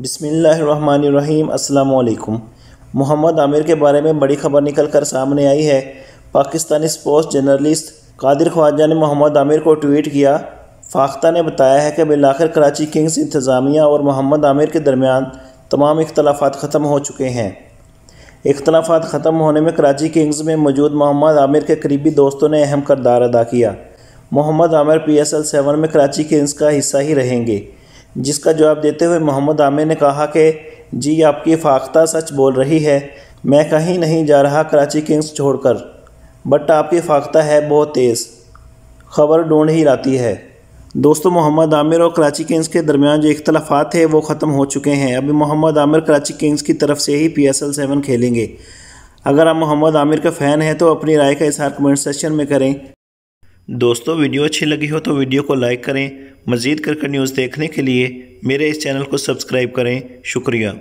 बिसमीम् अल्लाम मोहम्मद आमिर के बारे में बड़ी खबर निकल कर सामने आई है पाकिस्तानी स्पोर्ट्स जर्नलिस्ट कादिर ख्वाजा ने मोहम्मद आमिर को ट्वीट किया फाख्ता ने बताया है कि बिलाखिर कराची किंग्स इंतज़ामिया और मोहम्मद आमिर के दरमियान तमाम इख्तलाफात ख़त्म हो चुके हैं इख्तलाफात ख़त्म होने में कराची किंग्स में मौजूद मोहम्मद आमिर के करीबी दोस्तों ने अहम करदार अदा किया Mohammad Amir P S L seven में कराची किंग्स का हिस्सा ही रहेंगे जिसका जवाब देते हुए मोहम्मद आमिर ने कहा कि जी आपकी फाख्ता सच बोल रही है मैं कहीं नहीं जा रहा कराची किंग्स छोड़कर बट आपकी फाख्ता है बहुत तेज़ खबर ढूंढ ही लाती है दोस्तों मोहम्मद आमिर और कराची किंग्स के दरमियान जो इख्तलाफा थे वो ख़त्म हो चुके हैं अभी मोहम्मद आमिर कराची किंग्स की तरफ से ही पी एस एल सेवन खेलेंगे अगर आप मोहम्मद आमिर का फ़ैन हैं तो अपनी राय का इजहार कमेंट सेक्शन में करें दोस्तों वीडियो अच्छी लगी हो तो वीडियो को लाइक करें मज़ीद क्रिकेट न्यूज़ देखने के लिए मेरे इस चैनल को सब्सक्राइब करें शुक्रिया